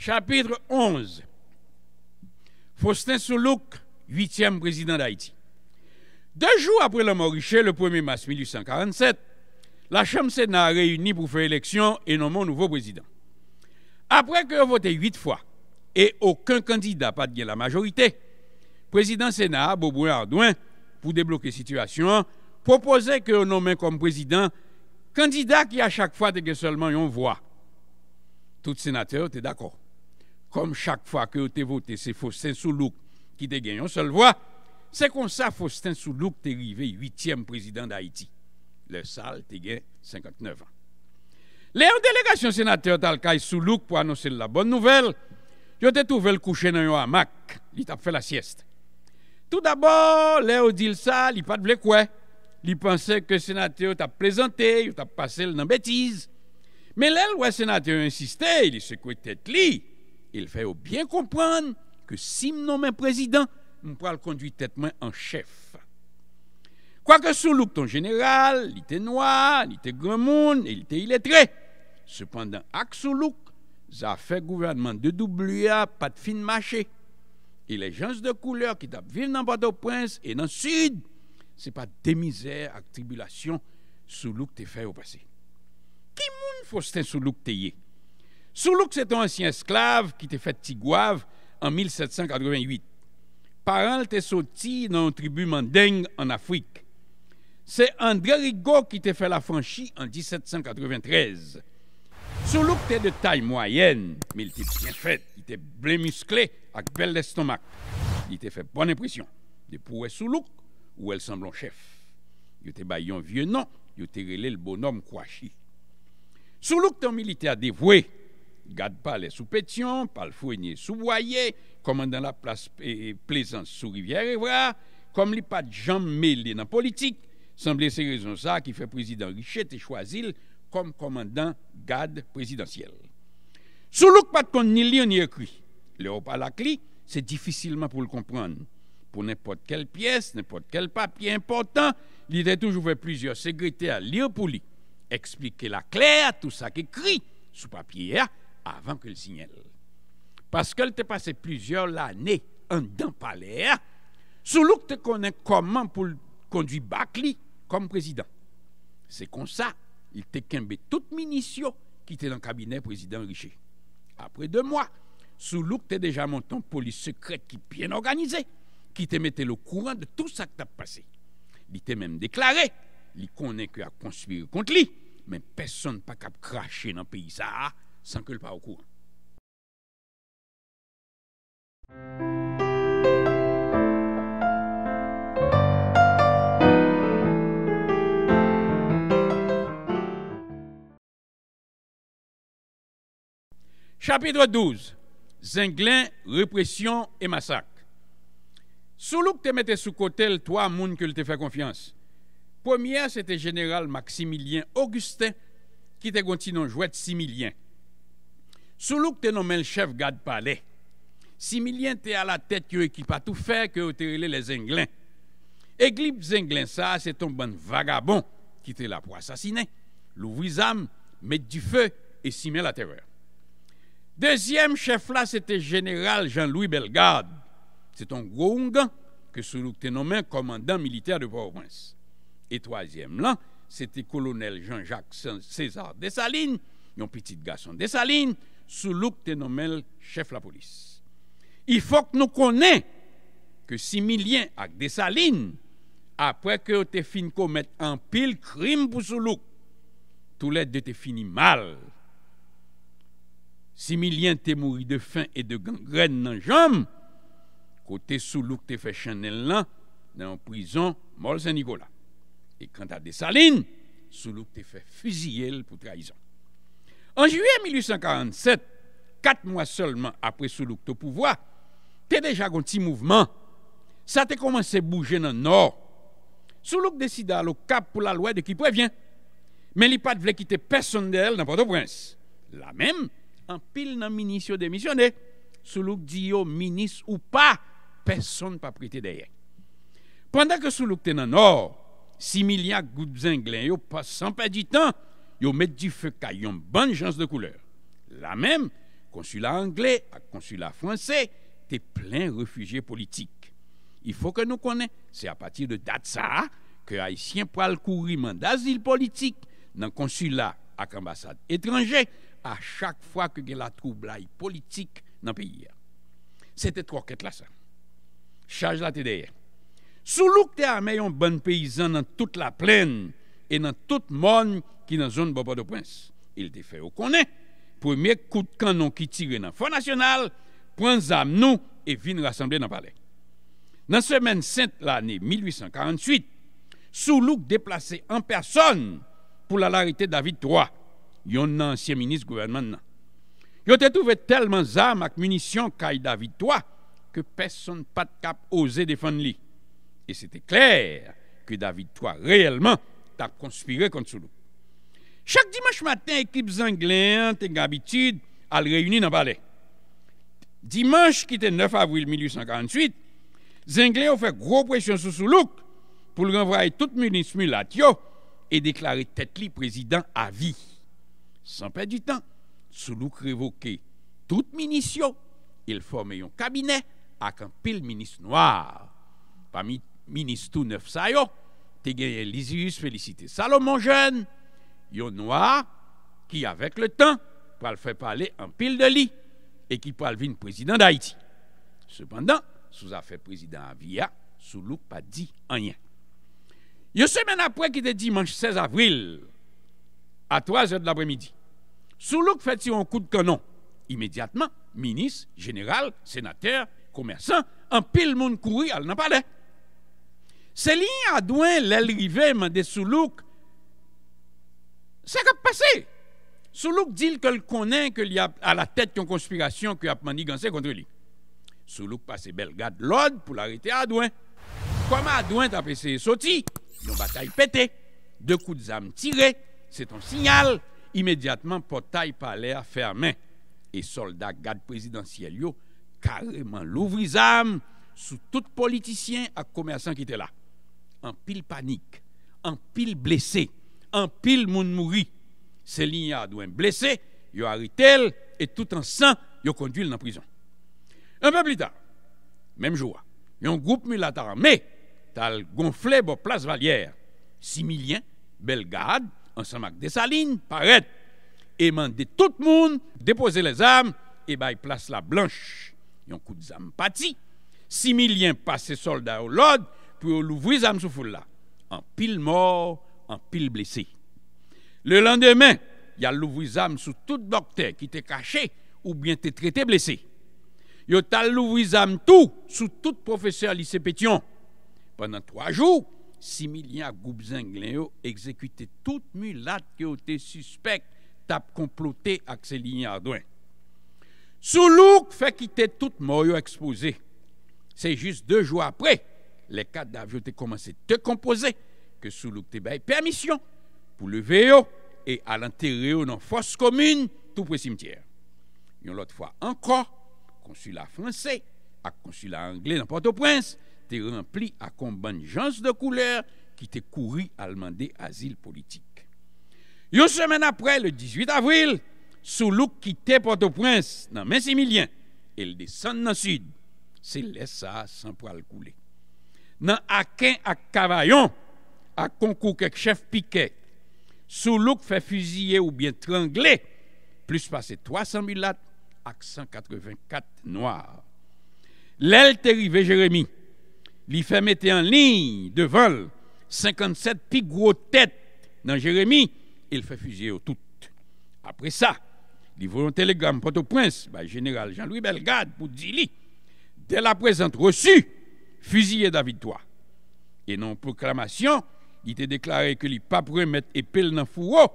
chapitre 11. Faustin Soulouk, huitième président d'Haïti. Deux jours après le mort Richer, le 1er mars 1847, la Chambre Sénat a réuni pour faire élection et nommer un nouveau président. Après que voté huit fois et aucun candidat pas de la majorité, président Sénat, Bobo Ardouin, pour débloquer la situation, proposait que nomme comme président candidat qui à chaque fois a seulement une voix. Tout sénateur était d'accord comme chaque fois que vous avez voté, c'est Faustin Soulouk qui a gagné une seule voix. C'est comme ça Faustin Soulouk est arrivé huitième président d'Haïti. Le sale a gagné 59 ans. Les délégation sénateur Soulouk pour annoncer la bonne nouvelle, ils ont trouvé le coucher dans un hamac. Il a fait la sieste. Tout d'abord, Léo dit ça, il pas de quoi. Il pensait que le sénateur t'a présenté, il t'a passé dans bêtise. Mais là, le sénateur insistait, il secouait tête lui il fait bien comprendre que si me nomme président, je le conduire tête en chef. Quoique sous ton général, il était noir, il était grand monde, il était illettré. Cependant, avec sous ça fait gouvernement de WA, pas de fin marché. Et les gens de couleur qui vivent dans le prince et dans le Sud, c'est pas des misères et tribulations sous look te fait au passé. Qui moune faut sous te Soulouk, c'est un ancien esclave qui était fait Tigouave en 1788. Parent t'est sorti dans une tribu mandingue en Afrique. C'est André Rigaud qui t'a fait la franchie en 1793. Soulouk était de taille moyenne, mais il était bien fait. Il était blé musclé, avec bel estomac. Il t'a fait bonne impression. De pour Soulouk, où elle semble un chef. Il était un vieux nom, il était relé le bonhomme Kouachi. Soulouk était un militaire dévoué, Gade-Palais sous Pétion, Palfoigné sous Boyer, commandant la place Plaisance sous Rivière-Evra, comme les pas de jambes dans la politique, semblait ces ça qui fait président Richette et Choisil comme commandant Gade présidentiel. Sous l'ouk pas de ni lire ni écrit, le pas la clé, c'est difficilement pour le comprendre. Pour n'importe quelle pièce, n'importe quel papier important, il a toujours fait plusieurs secrétaires lire pour lui, expliquer la claire tout ça qu'écrit sous papier, avant que le signal. Parce qu'elle t'est passé plusieurs années en dans palais, sous l'ouk te connaît comment pour conduire Bakli comme président. C'est comme ça, il te quimbé toute munition qui était dans le cabinet président Richer. Après deux mois, sous l'ouk déjà monté en police secrète qui bien organisée, qui te mettait le courant de tout ça qui t'a passé. Il t'a même déclaré, il connaît qu'il a conspiré contre lui, mais personne pas capable cracher dans le pays sans que le pas au courant. Chapitre 12. Zinglin, répression et massacre. Sous te mette sous côté trois moun que te fait confiance. premier, c'était général Maximilien Augustin qui te continué jouet similien. Sous te nommé le chef garde palais. Similien te à la tête qui à tout fait que te les Anglais. Eglip Zenglin ça c'est un bon vagabond qui te là pour assassiner, l'ouvrir met du feu et simer la terreur. Deuxième chef là c'était général Jean-Louis Bellegarde. C'est un gros Hongan que Soulouk te nommé commandant militaire de port Et troisième là, c'était colonel Jean-Jacques César Dessalines, un petit garçon Dessalines, sou louk te nomel chef la polis. I fok nou konen ke similien ak desa lin apre ke ou te fin komet an pil krim pou sou louk tou led de te fini mal. Similien te mouri de fin e de gren nan jom kote sou louk te fe chanel nan nan prizon mol San Nikola. E kanta desa lin sou louk te fe fuziyel pou traizan. An juye 1847, kat mwa solman apre sou louk tou pouvoi, te deja goun ti mouvman, sa te komanse bouje nan nor. Sou louk desida lo kap pou la loue de ki prevyen, men li pat vle kite peson de el nan Port-au-Prince. La men, an pil nan minis yo demisyone, sou louk di yo minis ou pa, peson pa prite de ye. Pandan ke sou louk te nan nor, si milyak gout zenglen yo pasan pe di tan, yo met di feka yon ban jans de kouleur. La men, konsula angle ak konsula franse te plen refugie politik. I fo ke nou konen, se a patir de dat sa, ke haisyen pral kou riman d'azil politik nan konsula ak ambasade etranje a chak fwa ke ge la troublai politik nan peyi ya. Se te troket la sa. Chaj la te deye. Sou louk te ameyon ban peyizan nan tout la plen e nan tout monn ki nan zon Bobo de Prince. Il te fè ou konè, premè kout kanon ki tire nan Fon National, pren zan nou e vin rassembler nan palè. Nan semen sènt l'anè 1848, sou louk deplase en person pou la larite David III, yon nan ansyen minis gouvernement nan. Yo te touve telman zan mak munisyon kay David III ke pes son pat kap oze defan li. E se te klèr ke David III reèlman ta konspire kont sou louk. Chaque dimanche matin, l'équipe anglaise a l'habitude à le réunir dans le palais. Dimanche, qui était 9 avril 1848, Zenglé a fait gros pression sur Soulouk pour renvoyer tout ministre Mulatio et déclarer Tetli président à vie. Sans perdre du temps, Soulouk révoquait toute et Il formait un cabinet avec un pile ministre noir. Parmi ministres tout neuf, ça y est, Félicité Salomon Jeune, yon noir qui, avec le temps, va le faire parler en pile de lit et qui pral venir président d'Haïti. Cependant, sous affaire président Avia, Soulouk pas dit rien. Une semaine après, qui était dimanche 16 avril, à 3 heures de l'après-midi, Soulouk fait un coup de canon. Immédiatement, ministre, général, sénateur, commerçant, un pile monde courir à pas palais. C'est lié à Douin, l'Elrivé, de Soulouk, ça a passé. Soulouk dit qu'elle connaît qu'il y a à la tête une conspiration qui a manigancé contre lui. Soulouk passe garde l'ordre pour l'arrêter à Adouin. Comme Adouin a essayé de sortir, une bataille pétée, deux coups de zame tirés, c'est un signal. Immédiatement, portail palais à fermé. Et soldats garde présidentiel yo, carrément l'ouvri armes sous tout politicien et commerçant qui était là. En pile panique, en pile blessé. an pil moun mouri. Selin ya adouen blese, yo haritel, et tout an san, yo kondwil nan prizon. An pe plita, menm jouwa, yon goup mi la taran me, tal gonfle bo plas valyer. Similien, bel gade, an samak de salin, paret, e mande tout moun, depose le zame, e bay plas la blanche, yon kout zame pati. Similien pase solda ou lod, pou louvri zame soufou la. An pil mou, en pile blessé. Le lendemain, y a sous sous tout docteur qui te caché ou bien te traité blessé. Yo tal tout sous tout sous tout professeur Pendant trois jours, trois jours, Similien goup zenglen toute exécuté tout mulat qui ont été suspect tap comploté avec ces linyen Sous louk tout mor exposé. C'est juste deux jours après, les le ont commencé te composer. te ke sou louk te baye permisyon pou leve yo e alante reyo nan fos komine tou pre simtyer. Yon lot fwa anko, konsula franse ak konsula angle nan Port-au-Prince te rempli akon banjans de kouleur ki te kouri alman de asil politik. Yon semen apre le 18 avril, sou louk ki te Port-au-Prince nan mesimilyen el desan nan sud se lesa san pral koule. Nan aken ak kavayon À concours avec chef piquet, sous fait fusiller ou bien trangler, plus passer 300 000 lattes à 184 noirs. L'aile terrivé Jérémie, lui fait mettre en ligne devant 57 plus gros têtes dans Jérémie, il fait fusiller toutes. Après ça, il voulait un télégramme pour au prince par général Jean-Louis Belgarde, pour dire dès la présente reçue, fusillé David Et non proclamation, il était déclaré que les pas remettre épile dans le fourreau,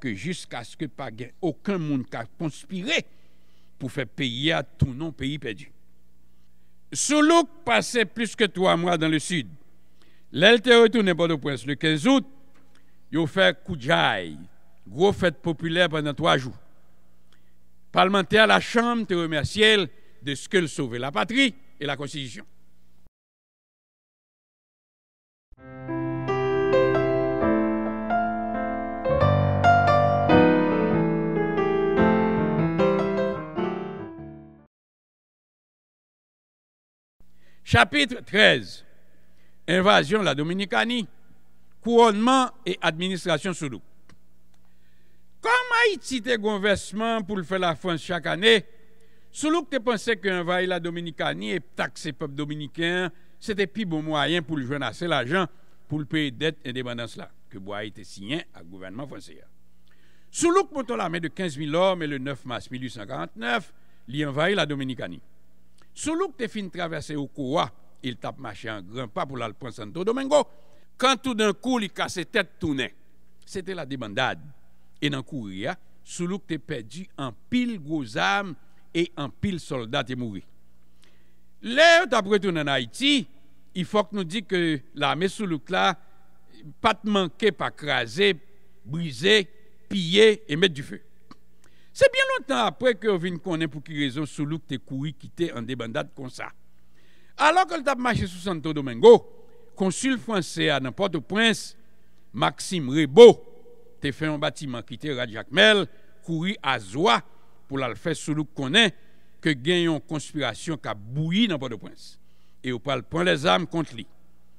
que jusqu'à ce que pas aucun monde qui conspiré pour faire payer à tout non pays perdu. Soulouk passait plus que trois mois dans le sud. L'Elte retourné pas de prince le 15 août. Ils a fait Koudjaï, gros fête populaire pendant trois jours. Parlementaire à la Chambre te remercier de ce qu'elle sauvé la patrie et la Constitution. Chapitre 13. Invasion de la Dominicanie. Couronnement et administration Soulouk. Comme Haïti te gouvernement pour le faire la France chaque année, Soulouk te pensait qu'envahir la Dominicanie et taxer le peuple dominicain, c'était plus bon moyen pour le jeune l'argent pour le payer dette indépendance là, que Bois était signé à gouvernement français. Soulouk monte l'armée de 15 000 hommes et le 9 mars 1849, il envahit la Dominicanie. Soulouk te fin traversé au courant, il tape marché en grand pas pour aller prendre Santo Domingo. Quand tout d'un coup, il casse tête c'était la débandade. E e e et dans courir, sous l'eau perdu en pile gros âmes et en pile soldats, tu mouru. Lorsque tu retourné en Haïti, il faut que nous disions que l'armée sous là, pas te manquer, pas craser, briser, piller et mettre du feu. C'est bien longtemps après que vient connaît pour qui raison Soulouk t'es couru quitter en débandade comme ça. Alors que le t'a marché sous Santo Domingo, consul français à n'importe prince Maxime Rebaud, t'es fait un bâtiment quitter Radjacmel, couru à Zoa pour la faire Soulouk connaît que gagne conspiration qui a bouilli dans port prince Et au parle prend les armes contre lui.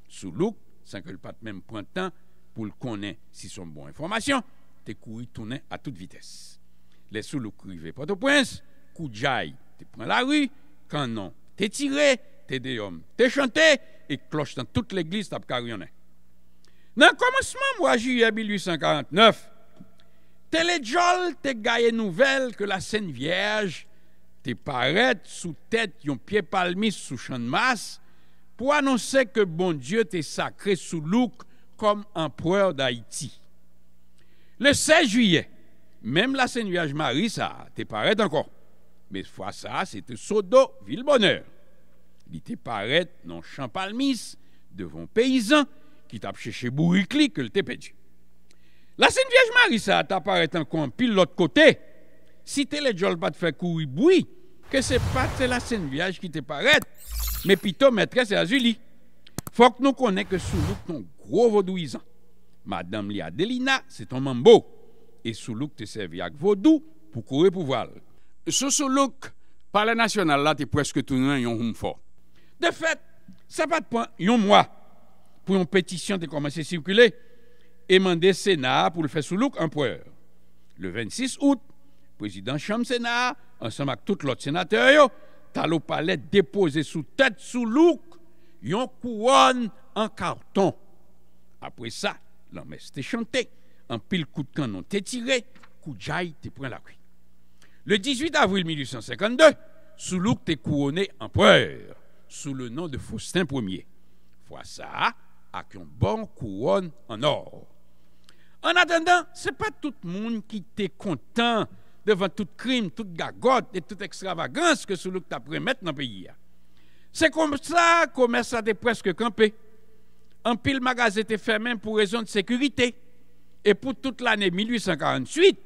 Soulouk, sans que le pas même prenne temps pour le connaître si son bonne information, t'es couru tourner à toute vitesse. Les sous le Port-au-Prince, coup tu prends la rue, canon, t'es tiré, t'es des hommes, chanté, et cloche dans toute l'église, as carillonné. Dans le commencement, moi, juillet 1849, Téléjol te gaillé nouvelle que la Sainte Vierge te paraît sous tête yon pied palmiste sous champ de masse pour annoncer que bon Dieu t'est sacré sous loup comme empereur d'Haïti. Le 16 juillet, même la Vierge Marie, ça, te paraît encore. Mais fois ça, c'était Sodo, ville bonheur. Il te paraît non champ devant paysan, qui t'a cherché bourricli que le te La Sainte Vierge Marie, ça t'apparaît encore en pile l'autre côté. Si t'es les jol pas de faire courir bruit, que c'est pas la Sainte Vierge qui te paraît, mais plutôt maîtresse Azuli. Faut que nous connaissions que sous nous, ton gros vaudouisant. Madame Lia Delina, c'est ton mambo et Soulouk te servi avec vaudou pour courir pour voir. Sous Soulouk, par la national, là, es presque tout le monde fort. De fait, ça pas de point, Un mois pour une pétition de commencer à circuler et demander Sénat pour le faire Soulouk empereur. Le 26 août, président Chambre Sénat, ensemble avec tout l'autre sénateur, t'as le palais déposé sous tête Soulouk, yon couronne en carton. Après ça, l'homme était chanté un pile de de te tire, tiré jay te pris la cuit. Le 18 avril 1852, Soulouk te couronné empereur sous le nom de Faustin Ier. Fois ça, avec une bonne couronne en or. En attendant, ce n'est pas tout le monde qui était content devant tout crime, toute gagote et toute extravagance que Soulouk t'a mettre dans le pays. C'est comme ça que le commerce a presque campé. Un pile magasin était fermé pour raison de sécurité. Et pour toute l'année 1848,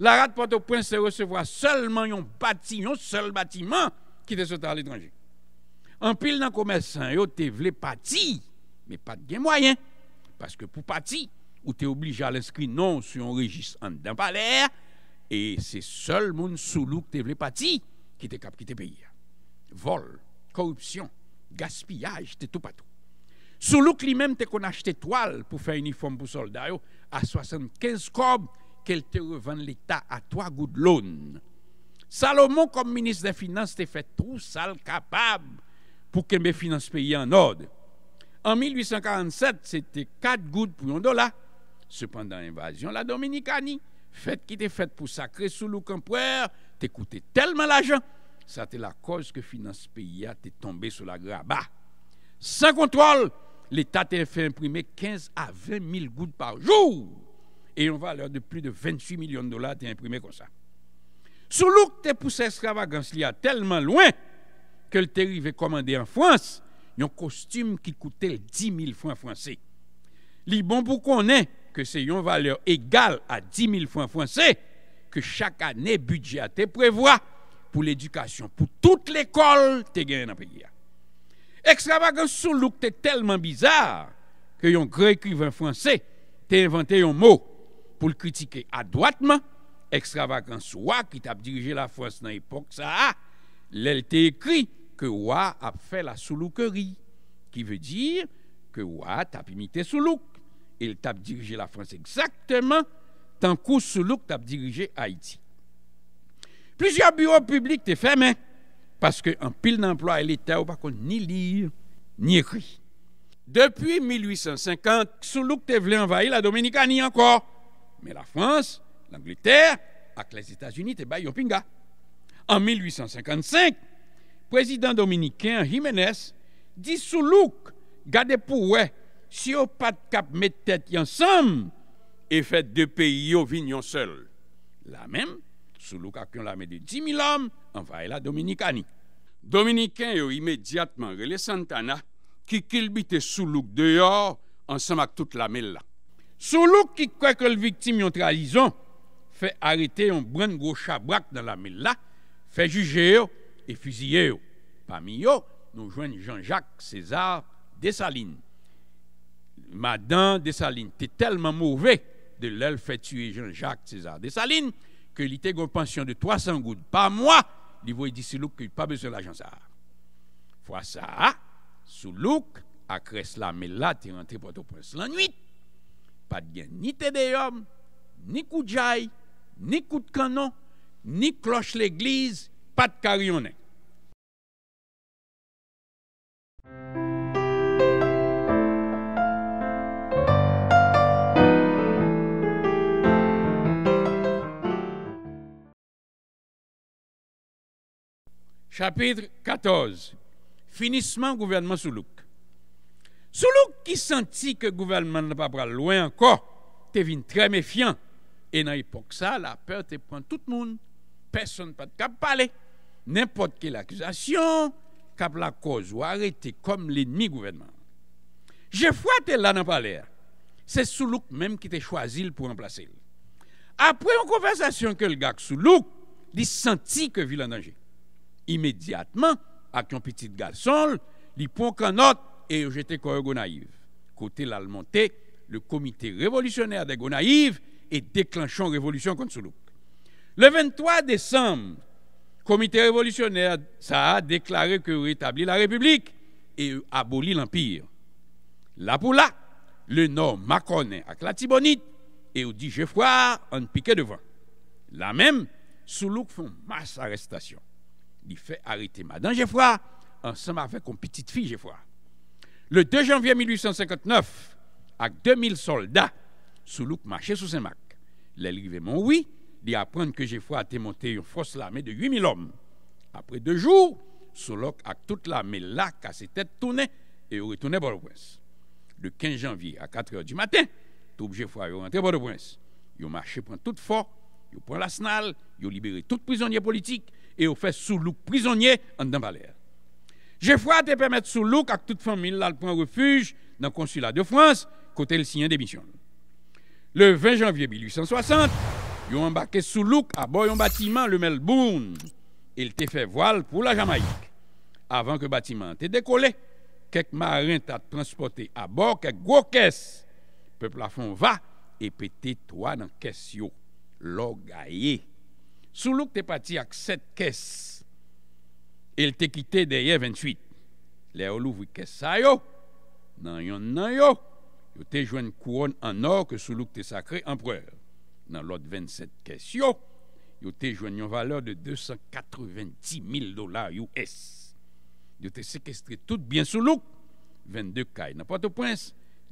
la rade porte au prince se recevoir seulement un bâtiment, seul bâtiment qui était sorti à l'étranger. En pile dans le commerçant, hein, tu te partir, mais pas de moyen. Parce que pour partir, ou tu es obligé à l'inscrire non sur un registre en d'un palais, et c'est seul monde sous loup qui voulait partir qui te cap qui te Vol, corruption, gaspillage, c'est tout partout. Sous lui-même, t'es qu'on acheté toile pour faire uniforme pour soldats à 75 cob qu'elle te revend l'État à 3 gouttes l'aune. Salomon, comme ministre des Finances, t'a fait tout sale capable pour que mes finances pays en ordre. En 1847, c'était quatre gouttes pour un dollar. Cependant, l'invasion de la Dominicanie, fête qui était faite pour sacrer sous le campoir, coûté tellement l'argent, ça t'est la cause que finance pays a tombé sous la grabat. Sans contrôle, l'État a fait imprimer 15 à 20 000 gouttes par jour. Et une valeur de plus de 28 millions de dollars t'a imprimé comme ça. Sous tu extravagances, poussé y a tellement loin que le est commandé en France un costume qui coûtait 10 000 francs français. Li bon pour qu'on que c'est une valeur égale à 10 000 francs français que chaque année budget prévoit pour l'éducation, pour toute l'école t'es gagné dans pays. Hein. Extravagance sous look était tellement bizarre que un grand écrivain français a inventé un mot pour le critiquer adroitement. Extravagance oua, qui t'a dirigé la France dans l'époque, ça a, écrit que wa a fait la soulouquerie, qui veut dire que roi t'a imité soulouk. Il t'a dirigé la France exactement tant que soulouk t'a dirigé Haïti. Plusieurs bureaux publics t'ont fermés parce qu'en pile d'emploi, l'État ne pas ni lire ni écrit. Depuis 1850, Soulouk voulait envahir la Dominicanie encore. Mais la France, l'Angleterre, avec les États-Unis, te baillent En 1855, président dominicain Jiménez dit Soulouk, gardez pour si on pas de cap mettez tête ensemble et faites deux pays au vignon seul. La même, Sou louk ak yon lame de 10.000 am, an vaye la Dominikani. Dominikani yo imediatman rele santana, ki kilbite sou louk deyor, an samak tout lame la. Sou louk ki kwek el viktim yon tradizon, fe arete yon brengo chabrak nan lame la, fe juje yo, e fuziye yo. Pamiyo, nou jwen Jean-Jacques César Dessalines. Madan Dessalines, te telman mouvè, de lèl fe tuye Jean-Jacques César Dessalines, ke li te gopansyon de 300 goud, pa mwa, li voy di sou louk ki pa bezo la jansar. Fwa sa, sou louk, akres la me la te rentre pato pres lan nwit. Pat gen ni te deyom, ni koujay, ni kouj kanon, ni kloch le gliz, pat karyonen. chapitre 14, finissement gouvernement Soulouk. Soulouk qui sentit que le gouvernement n'a pas loin encore, te très méfiant. Et dans l'époque ça, la peur te prend tout le monde. Personne pas de parler. N'importe quelle accusation, cap la cause ou arrêté comme l'ennemi gouvernement. foi était là dans l'air C'est Soulouk même qui t'a choisi pour remplacer. Après une conversation que le gars Soulouk, il sentit que ville en danger immédiatement avec un petit garçon, il prend un autre et j'étais les Gonaïve. Côté l'Allemonté, le comité révolutionnaire des Gonaïves est déclenchant révolution contre Soulouk. Le 23 décembre, le comité révolutionnaire ça a déclaré que rétablit la République et abolit l'Empire. Là pour là, le nord Macronet avec la Tibonite et au dit Geoffroy en piqué devant. Là même, Soulouk font masse arrestation il fait arrêter Madame Geoffroy ensemble avec une petite fille Geoffroy. Le 2 janvier 1859, avec 2000 soldats, Soulouk marchait sous Saint-Marc. L'élève mon oui il apprend que Geoffroy a monté une force armée de 8000 hommes. Après deux jours, Soulouk a toute l'armée là, à ses têtes tournées, et retourné à port prince Le 15 janvier à 4 h du matin, tout Geoffroy est rentré à Port-au-Prince. Il a marché pour toute fort, il prend la SNAL, il a libéré tout prisonnier politiques, et au fait Soulouk prisonnier en dans J'ai foi de permettre Soulouk à toute famille là le prend refuge dans le consulat de France côté le signe démission. Le 20 janvier 1860, ils ont embarqué Soulouk à bord d'un bâtiment le Melbourne. Il t'a fait voile pour la Jamaïque. Avant que le bâtiment t'ait décollé, quelques marins t'ont transporté à bord quelques gros caisses. Peuple à fond va et pété toi dans caisse yo. Sou louk te pati ak 7 kes. El te kite deye 28. Le ou louk vwi kes sa yo. Nan yon nan yo. Yo te jwen kouon an or ke sou louk te sakre empreur. Nan lot 27 kes yo. Yo te jwen yon valeur de 286 000 dolar US. Yo te sekestre tout bien sou louk. 22 kay nan pote prince.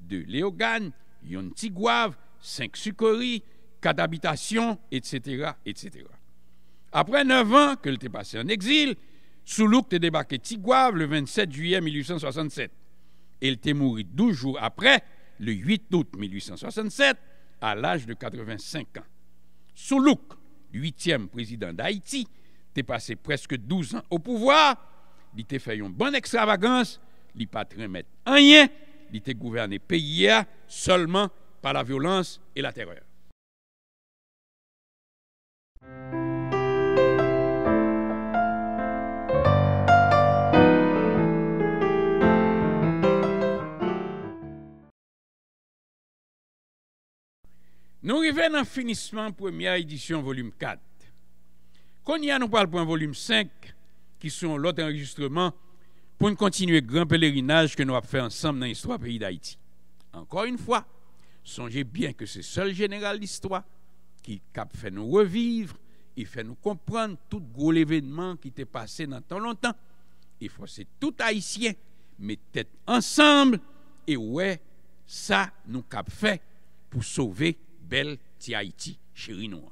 2 leogan. Yon tigwav. 5 sukori. 4 abitation. Etc. Etc. Etc. Après neuf ans qu'il était passé en exil, Soulouk était débarqué Tigouave le 27 juillet 1867. Il était mouru 12 jours après, le 8 août 1867, à l'âge de 85 ans. Soulouk, huitième président d'Haïti, était passé presque 12 ans au pouvoir. Il était fait une bonne extravagance, il pas remettre rien, il était gouverné pays seulement par la violence et la terreur. Nous revenons dans finissement première édition, volume 4. Quand nous parlons pour volume 5, qui sont l'autre enregistrement, pour nous continuer le grand pèlerinage que nous avons fait ensemble dans l'histoire du pays d'Haïti. Encore une fois, songez bien que c'est seul général l'histoire qui fait nous revivre, et fait nous comprendre tout gros événement qui était passé dans tant longtemps. Il faut c'est tout haïtien, mais tête ensemble, et ouais, ça nous cap fait pour sauver Bel, tia iti, shi inou.